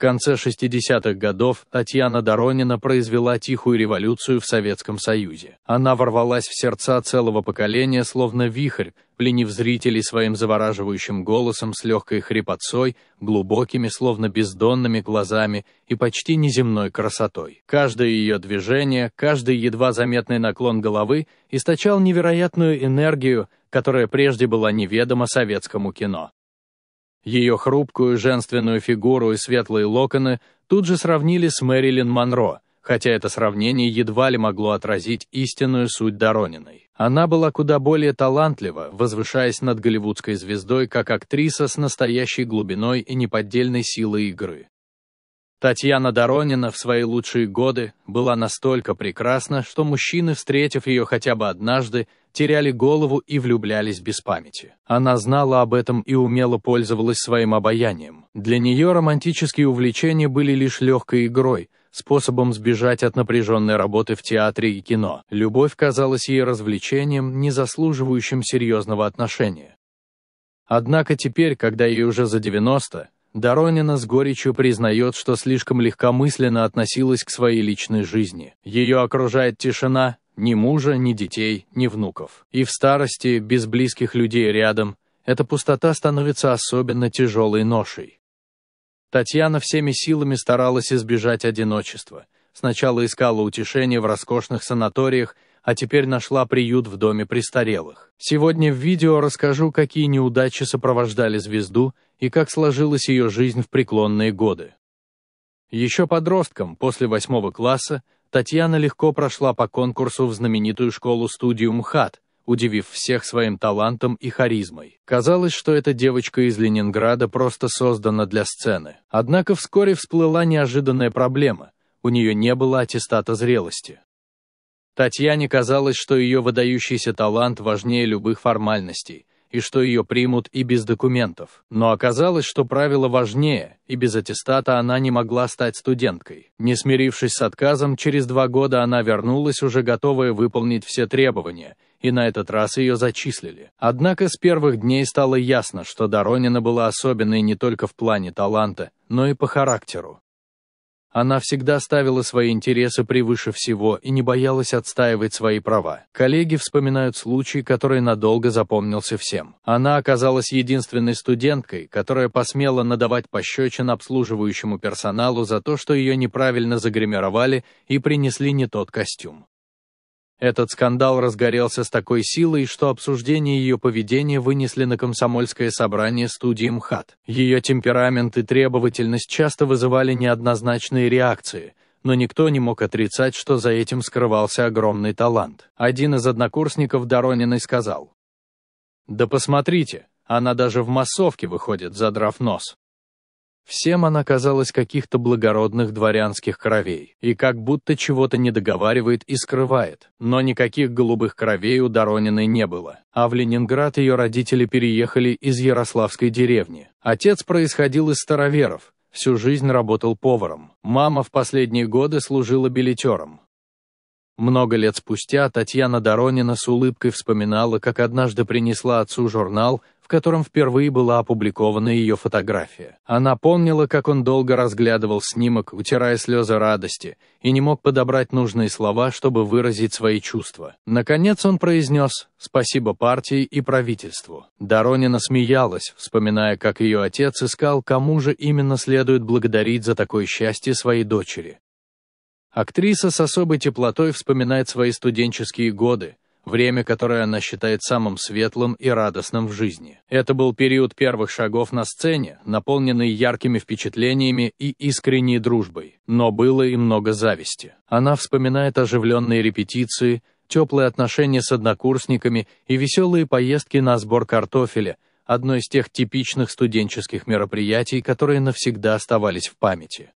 конце 60-х годов Татьяна Доронина произвела тихую революцию в Советском Союзе. Она ворвалась в сердца целого поколения, словно вихрь, пленив зрителей своим завораживающим голосом с легкой хрипотцой, глубокими, словно бездонными глазами и почти неземной красотой. Каждое ее движение, каждый едва заметный наклон головы источал невероятную энергию, которая прежде была неведома советскому кино. Ее хрупкую женственную фигуру и светлые локоны тут же сравнили с Мэрилин Монро, хотя это сравнение едва ли могло отразить истинную суть Дорониной. Она была куда более талантлива, возвышаясь над голливудской звездой как актриса с настоящей глубиной и неподдельной силой игры. Татьяна Доронина в свои лучшие годы была настолько прекрасна, что мужчины, встретив ее хотя бы однажды, теряли голову и влюблялись без памяти. Она знала об этом и умело пользовалась своим обаянием. Для нее романтические увлечения были лишь легкой игрой, способом сбежать от напряженной работы в театре и кино. Любовь казалась ей развлечением, не заслуживающим серьезного отношения. Однако теперь, когда ей уже за 90, Доронина с горечью признает, что слишком легкомысленно относилась к своей личной жизни. Ее окружает тишина, ни мужа, ни детей, ни внуков. И в старости, без близких людей рядом, эта пустота становится особенно тяжелой ношей. Татьяна всеми силами старалась избежать одиночества. Сначала искала утешение в роскошных санаториях – а теперь нашла приют в доме престарелых. Сегодня в видео расскажу, какие неудачи сопровождали звезду и как сложилась ее жизнь в преклонные годы. Еще подростком, после восьмого класса, Татьяна легко прошла по конкурсу в знаменитую школу-студию МХАТ, удивив всех своим талантом и харизмой. Казалось, что эта девочка из Ленинграда просто создана для сцены. Однако вскоре всплыла неожиданная проблема. У нее не было аттестата зрелости. Татьяне казалось, что ее выдающийся талант важнее любых формальностей, и что ее примут и без документов. Но оказалось, что правило важнее, и без аттестата она не могла стать студенткой. Не смирившись с отказом, через два года она вернулась, уже готовая выполнить все требования, и на этот раз ее зачислили. Однако с первых дней стало ясно, что Доронина была особенной не только в плане таланта, но и по характеру. Она всегда ставила свои интересы превыше всего и не боялась отстаивать свои права. Коллеги вспоминают случай, который надолго запомнился всем. Она оказалась единственной студенткой, которая посмела надавать пощечин обслуживающему персоналу за то, что ее неправильно загримировали и принесли не тот костюм. Этот скандал разгорелся с такой силой, что обсуждение ее поведения вынесли на комсомольское собрание студии МХАТ. Ее темперамент и требовательность часто вызывали неоднозначные реакции, но никто не мог отрицать, что за этим скрывался огромный талант. Один из однокурсников Дорониной сказал, «Да посмотрите, она даже в массовке выходит, задрав нос». Всем она казалась каких-то благородных дворянских кровей, и как будто чего-то не договаривает и скрывает, но никаких голубых кровей у Дорониной не было. А в Ленинград ее родители переехали из Ярославской деревни. Отец происходил из староверов, всю жизнь работал поваром. Мама в последние годы служила билетером. Много лет спустя Татьяна Доронина с улыбкой вспоминала, как однажды принесла отцу журнал, в котором впервые была опубликована ее фотография. Она помнила, как он долго разглядывал снимок, утирая слезы радости, и не мог подобрать нужные слова, чтобы выразить свои чувства. Наконец он произнес «Спасибо партии и правительству». Доронина смеялась, вспоминая, как ее отец искал, кому же именно следует благодарить за такое счастье своей дочери. Актриса с особой теплотой вспоминает свои студенческие годы, время, которое она считает самым светлым и радостным в жизни. Это был период первых шагов на сцене, наполненный яркими впечатлениями и искренней дружбой, но было и много зависти. Она вспоминает оживленные репетиции, теплые отношения с однокурсниками и веселые поездки на сбор картофеля, одно из тех типичных студенческих мероприятий, которые навсегда оставались в памяти.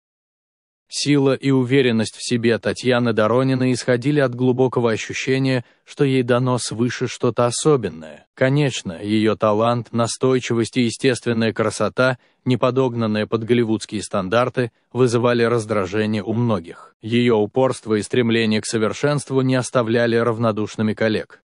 Сила и уверенность в себе Татьяны Доронины исходили от глубокого ощущения, что ей дано свыше что-то особенное. Конечно, ее талант, настойчивость и естественная красота, не подогнанные под голливудские стандарты, вызывали раздражение у многих. Ее упорство и стремление к совершенству не оставляли равнодушными коллег.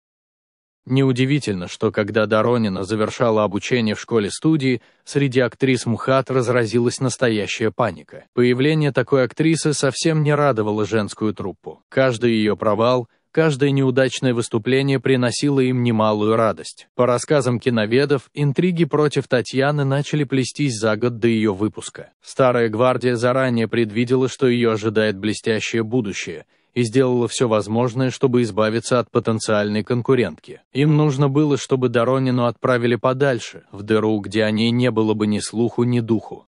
Неудивительно, что когда Доронина завершала обучение в школе-студии, среди актрис МХАТ разразилась настоящая паника. Появление такой актрисы совсем не радовало женскую труппу. Каждый ее провал, каждое неудачное выступление приносило им немалую радость. По рассказам киноведов, интриги против Татьяны начали плестись за год до ее выпуска. Старая гвардия заранее предвидела, что ее ожидает блестящее будущее – и сделала все возможное, чтобы избавиться от потенциальной конкурентки. Им нужно было, чтобы Доронину отправили подальше, в дыру, где о ней не было бы ни слуху, ни духу.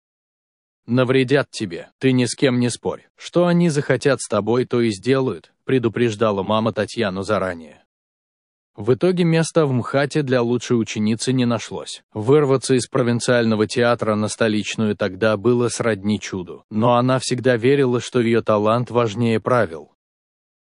«Навредят тебе, ты ни с кем не спорь. Что они захотят с тобой, то и сделают», предупреждала мама Татьяну заранее. В итоге места в МХАТе для лучшей ученицы не нашлось. Вырваться из провинциального театра на столичную тогда было сродни чуду. Но она всегда верила, что ее талант важнее правил.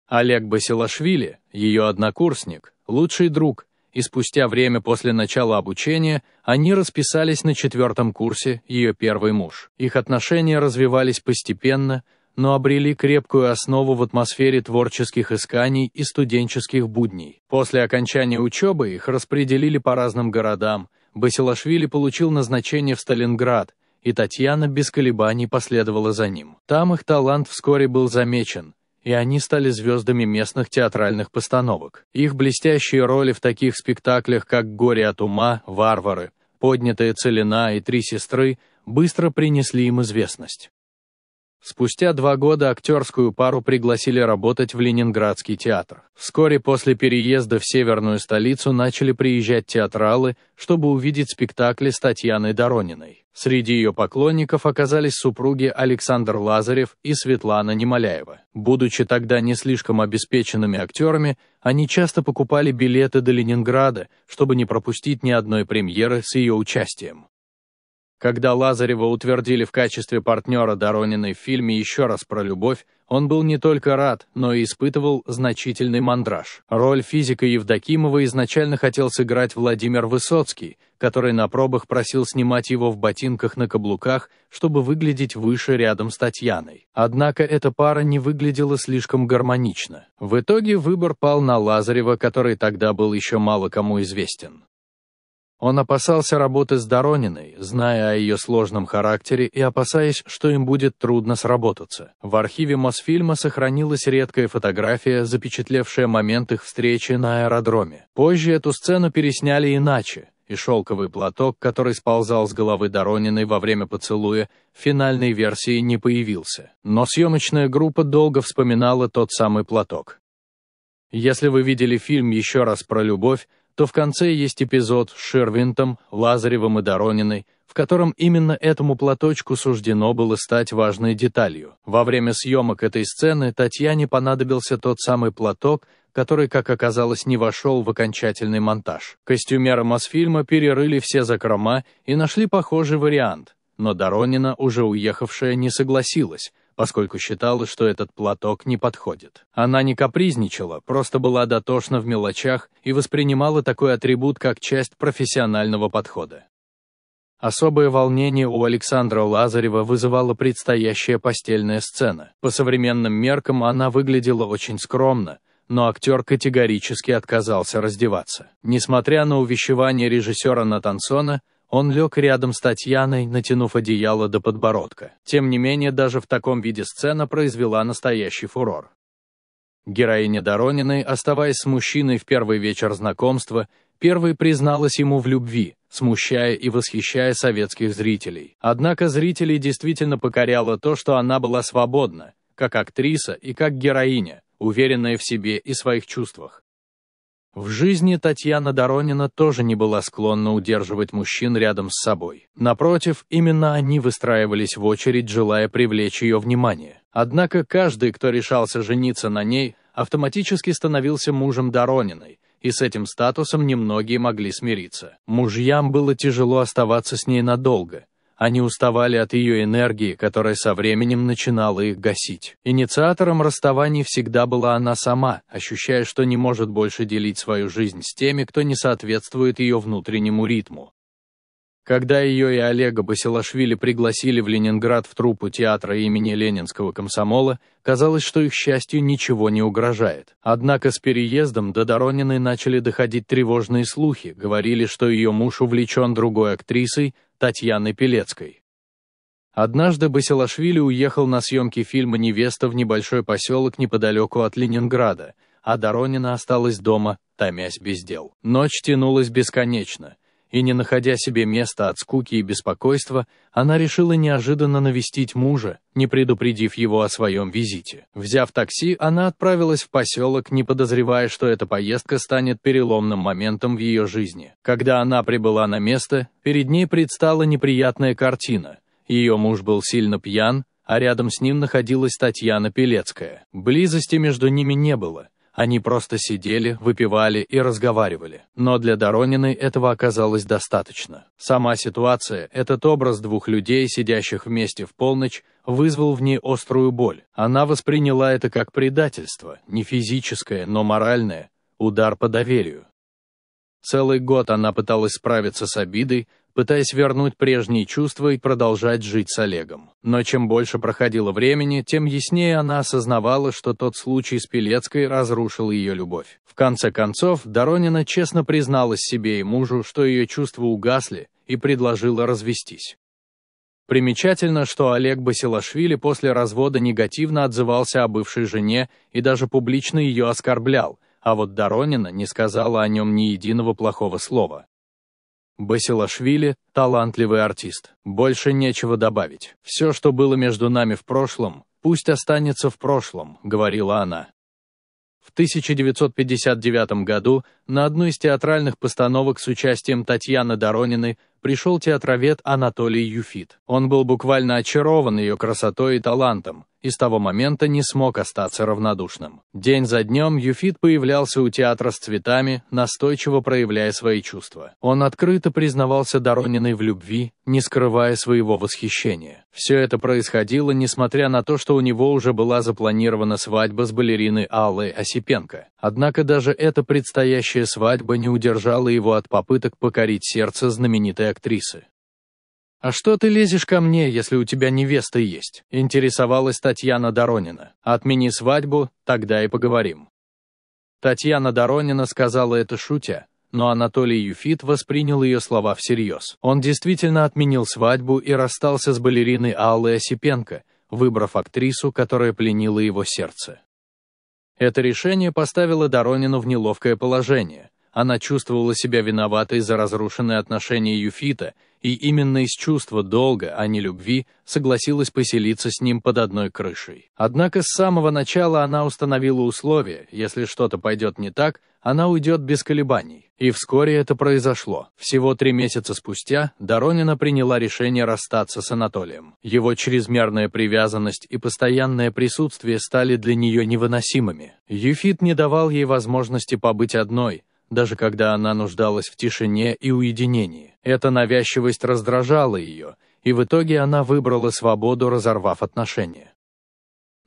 Олег Басилашвили, ее однокурсник, лучший друг, и спустя время после начала обучения они расписались на четвертом курсе ее первый муж. Их отношения развивались постепенно, но обрели крепкую основу в атмосфере творческих исканий и студенческих будней. После окончания учебы их распределили по разным городам, Басилашвили получил назначение в Сталинград, и Татьяна без колебаний последовала за ним. Там их талант вскоре был замечен, и они стали звездами местных театральных постановок. Их блестящие роли в таких спектаклях, как «Горе от ума», «Варвары», «Поднятая целина» и «Три сестры» быстро принесли им известность. Спустя два года актерскую пару пригласили работать в Ленинградский театр. Вскоре после переезда в северную столицу начали приезжать театралы, чтобы увидеть спектакли с Татьяной Дорониной. Среди ее поклонников оказались супруги Александр Лазарев и Светлана Немоляева. Будучи тогда не слишком обеспеченными актерами, они часто покупали билеты до Ленинграда, чтобы не пропустить ни одной премьеры с ее участием. Когда Лазарева утвердили в качестве партнера Дорониной в фильме «Еще раз про любовь», он был не только рад, но и испытывал значительный мандраж. Роль физика Евдокимова изначально хотел сыграть Владимир Высоцкий, который на пробах просил снимать его в ботинках на каблуках, чтобы выглядеть выше рядом с Татьяной. Однако эта пара не выглядела слишком гармонично. В итоге выбор пал на Лазарева, который тогда был еще мало кому известен. Он опасался работы с Дорониной, зная о ее сложном характере и опасаясь, что им будет трудно сработаться. В архиве Мосфильма сохранилась редкая фотография, запечатлевшая момент их встречи на аэродроме. Позже эту сцену пересняли иначе, и шелковый платок, который сползал с головы Дорониной во время поцелуя, в финальной версии не появился. Но съемочная группа долго вспоминала тот самый платок. Если вы видели фильм «Еще раз про любовь», то в конце есть эпизод с Шервинтом, Лазаревым и Дорониной, в котором именно этому платочку суждено было стать важной деталью. Во время съемок этой сцены Татьяне понадобился тот самый платок, который, как оказалось, не вошел в окончательный монтаж. Костюмеры Мосфильма перерыли все закрома и нашли похожий вариант, но Доронина, уже уехавшая, не согласилась, поскольку считала, что этот платок не подходит. Она не капризничала, просто была дотошна в мелочах и воспринимала такой атрибут как часть профессионального подхода. Особое волнение у Александра Лазарева вызывала предстоящая постельная сцена. По современным меркам она выглядела очень скромно, но актер категорически отказался раздеваться. Несмотря на увещевание режиссера Натансона, он лег рядом с Татьяной, натянув одеяло до подбородка. Тем не менее, даже в таком виде сцена произвела настоящий фурор. Героиня Дорониной, оставаясь с мужчиной в первый вечер знакомства, первой призналась ему в любви, смущая и восхищая советских зрителей. Однако зрителей действительно покоряло то, что она была свободна, как актриса и как героиня, уверенная в себе и своих чувствах. В жизни Татьяна Доронина тоже не была склонна удерживать мужчин рядом с собой. Напротив, именно они выстраивались в очередь, желая привлечь ее внимание. Однако каждый, кто решался жениться на ней, автоматически становился мужем Дорониной, и с этим статусом немногие могли смириться. Мужьям было тяжело оставаться с ней надолго, они уставали от ее энергии, которая со временем начинала их гасить. Инициатором расставаний всегда была она сама, ощущая, что не может больше делить свою жизнь с теми, кто не соответствует ее внутреннему ритму. Когда ее и Олега Басилашвили пригласили в Ленинград в труппу театра имени Ленинского комсомола, казалось, что их счастью ничего не угрожает. Однако с переездом до Доронины начали доходить тревожные слухи, говорили, что ее муж увлечен другой актрисой, Татьяны Пелецкой. Однажды Басилашвили уехал на съемки фильма «Невеста» в небольшой поселок неподалеку от Ленинграда, а Доронина осталась дома, томясь без дел. Ночь тянулась бесконечно, и не находя себе места от скуки и беспокойства, она решила неожиданно навестить мужа, не предупредив его о своем визите. Взяв такси, она отправилась в поселок, не подозревая, что эта поездка станет переломным моментом в ее жизни. Когда она прибыла на место, перед ней предстала неприятная картина. Ее муж был сильно пьян, а рядом с ним находилась Татьяна Пелецкая. Близости между ними не было, они просто сидели, выпивали и разговаривали. Но для Доронины этого оказалось достаточно. Сама ситуация, этот образ двух людей, сидящих вместе в полночь, вызвал в ней острую боль. Она восприняла это как предательство, не физическое, но моральное, удар по доверию. Целый год она пыталась справиться с обидой, пытаясь вернуть прежние чувства и продолжать жить с Олегом. Но чем больше проходило времени, тем яснее она осознавала, что тот случай с Пелецкой разрушил ее любовь. В конце концов, Доронина честно призналась себе и мужу, что ее чувства угасли, и предложила развестись. Примечательно, что Олег Басилашвили после развода негативно отзывался о бывшей жене и даже публично ее оскорблял, а вот Доронина не сказала о нем ни единого плохого слова. Басилашвили – талантливый артист. Больше нечего добавить. Все, что было между нами в прошлом, пусть останется в прошлом», — говорила она. В 1959 году на одну из театральных постановок с участием Татьяны Дорониной пришел театровед Анатолий Юфит. Он был буквально очарован ее красотой и талантом, и с того момента не смог остаться равнодушным. День за днем Юфит появлялся у театра с цветами, настойчиво проявляя свои чувства. Он открыто признавался Дорониной в любви, не скрывая своего восхищения. Все это происходило, несмотря на то, что у него уже была запланирована свадьба с балериной Аллой Осипенко. Однако даже эта предстоящая свадьба не удержала его от попыток покорить сердце знаменитой актрисы. «А что ты лезешь ко мне, если у тебя невеста есть?» — интересовалась Татьяна Доронина. «Отмени свадьбу, тогда и поговорим». Татьяна Доронина сказала это шутя, но Анатолий Юфит воспринял ее слова всерьез. Он действительно отменил свадьбу и расстался с балериной Аллой Осипенко, выбрав актрису, которая пленила его сердце. Это решение поставило Доронину в неловкое положение — она чувствовала себя виноватой за разрушенные отношения Юфита, и именно из чувства долга, а не любви, согласилась поселиться с ним под одной крышей. Однако с самого начала она установила условие: если что-то пойдет не так, она уйдет без колебаний. И вскоре это произошло. Всего три месяца спустя Доронина приняла решение расстаться с Анатолием. Его чрезмерная привязанность и постоянное присутствие стали для нее невыносимыми. Юфит не давал ей возможности побыть одной – даже когда она нуждалась в тишине и уединении. Эта навязчивость раздражала ее, и в итоге она выбрала свободу, разорвав отношения.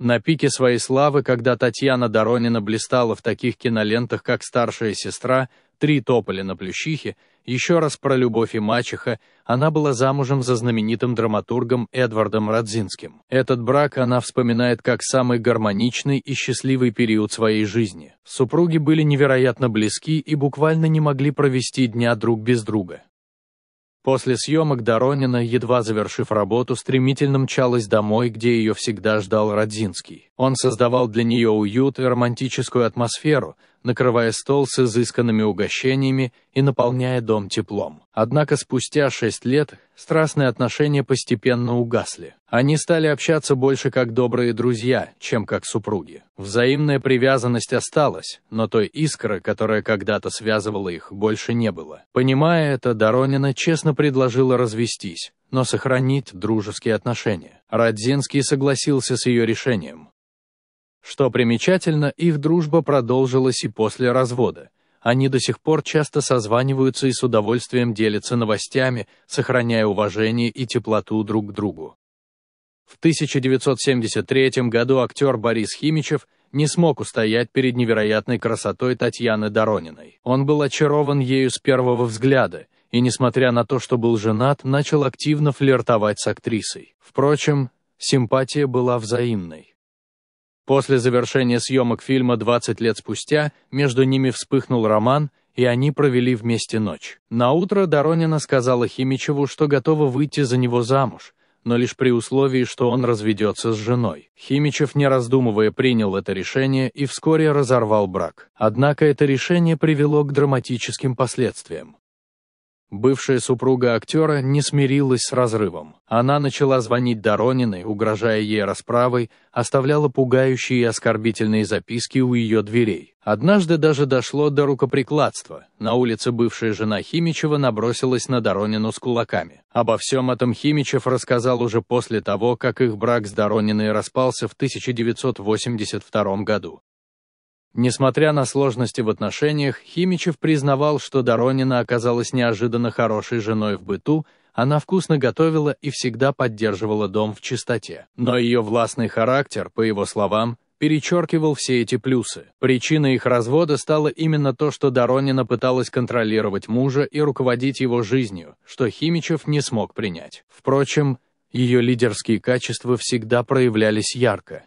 На пике своей славы, когда Татьяна Доронина блистала в таких кинолентах, как «Старшая сестра», «Три тополя на плющихе», еще раз про любовь и мачеха, она была замужем за знаменитым драматургом Эдвардом Радзинским. Этот брак она вспоминает как самый гармоничный и счастливый период своей жизни. Супруги были невероятно близки и буквально не могли провести дня друг без друга. После съемок Доронина, едва завершив работу, стремительно мчалась домой, где ее всегда ждал Родзинский. Он создавал для нее уют и романтическую атмосферу, накрывая стол с изысканными угощениями и наполняя дом теплом. Однако спустя шесть лет страстные отношения постепенно угасли. Они стали общаться больше как добрые друзья, чем как супруги. Взаимная привязанность осталась, но той искры, которая когда-то связывала их, больше не было. Понимая это, Доронина честно предложила развестись, но сохранить дружеские отношения. Родзинский согласился с ее решением. Что примечательно, их дружба продолжилась и после развода. Они до сих пор часто созваниваются и с удовольствием делятся новостями, сохраняя уважение и теплоту друг к другу. В 1973 году актер Борис Химичев не смог устоять перед невероятной красотой Татьяны Дорониной. Он был очарован ею с первого взгляда и, несмотря на то, что был женат, начал активно флиртовать с актрисой. Впрочем, симпатия была взаимной. После завершения съемок фильма 20 лет спустя между ними вспыхнул роман, и они провели вместе ночь. На утро Доронина сказала Химичеву, что готова выйти за него замуж, но лишь при условии, что он разведется с женой. Химичев, не раздумывая, принял это решение и вскоре разорвал брак. Однако это решение привело к драматическим последствиям. Бывшая супруга актера не смирилась с разрывом. Она начала звонить Дорониной, угрожая ей расправой, оставляла пугающие и оскорбительные записки у ее дверей. Однажды даже дошло до рукоприкладства. На улице бывшая жена Химичева набросилась на Доронину с кулаками. Обо всем этом Химичев рассказал уже после того, как их брак с Дорониной распался в 1982 году. Несмотря на сложности в отношениях, Химичев признавал, что Доронина оказалась неожиданно хорошей женой в быту, она вкусно готовила и всегда поддерживала дом в чистоте. Но ее властный характер, по его словам, перечеркивал все эти плюсы. Причиной их развода стало именно то, что Доронина пыталась контролировать мужа и руководить его жизнью, что Химичев не смог принять. Впрочем, ее лидерские качества всегда проявлялись ярко.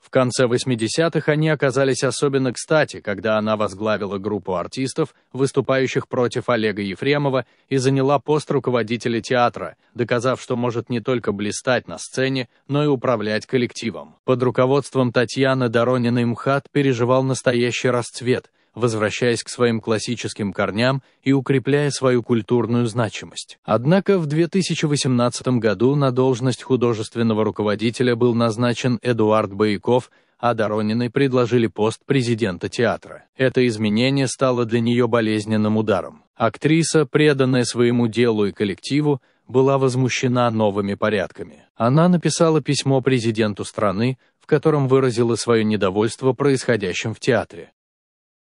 В конце 80-х они оказались особенно кстати, когда она возглавила группу артистов, выступающих против Олега Ефремова, и заняла пост руководителя театра, доказав, что может не только блистать на сцене, но и управлять коллективом. Под руководством Татьяны Дорониной МХАТ переживал настоящий расцвет – возвращаясь к своим классическим корням и укрепляя свою культурную значимость. Однако в 2018 году на должность художественного руководителя был назначен Эдуард Бояков, а Дорониной предложили пост президента театра. Это изменение стало для нее болезненным ударом. Актриса, преданная своему делу и коллективу, была возмущена новыми порядками. Она написала письмо президенту страны, в котором выразила свое недовольство происходящим в театре.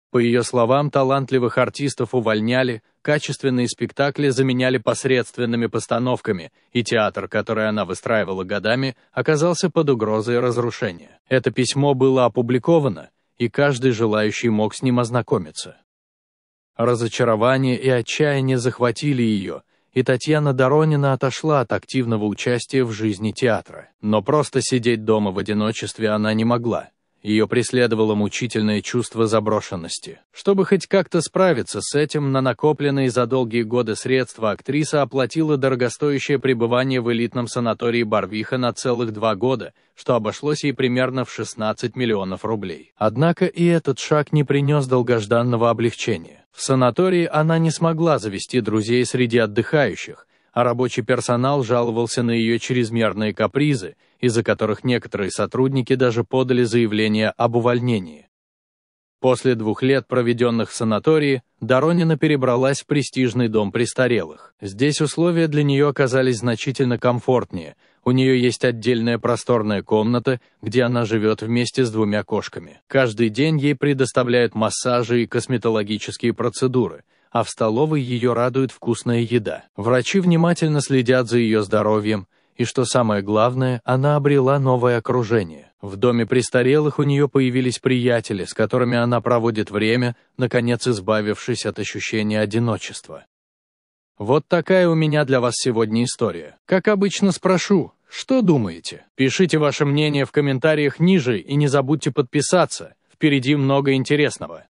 По ее словам, талантливых артистов увольняли, качественные спектакли заменяли посредственными постановками, и театр, который она выстраивала годами, оказался под угрозой разрушения. Это письмо было опубликовано, и каждый желающий мог с ним ознакомиться. Разочарование и отчаяние захватили ее, и Татьяна Доронина отошла от активного участия в жизни театра. Но просто сидеть дома в одиночестве она не могла. Ее преследовало мучительное чувство заброшенности. Чтобы хоть как-то справиться с этим, на накопленные за долгие годы средства актриса оплатила дорогостоящее пребывание в элитном санатории Барвиха на целых два года, что обошлось ей примерно в 16 миллионов рублей. Однако и этот шаг не принес долгожданного облегчения. В санатории она не смогла завести друзей среди отдыхающих, а рабочий персонал жаловался на ее чрезмерные капризы – из-за которых некоторые сотрудники даже подали заявление об увольнении. После двух лет, проведенных в санатории, Доронина перебралась в престижный дом престарелых. Здесь условия для нее оказались значительно комфортнее, у нее есть отдельная просторная комната, где она живет вместе с двумя кошками. Каждый день ей предоставляют массажи и косметологические процедуры, а в столовой ее радует вкусная еда. Врачи внимательно следят за ее здоровьем, и, что самое главное, она обрела новое окружение. В доме престарелых у нее появились приятели, с которыми она проводит время, наконец избавившись от ощущения одиночества. Вот такая у меня для вас сегодня история. Как обычно спрошу, что думаете? Пишите ваше мнение в комментариях ниже и не забудьте подписаться, впереди много интересного.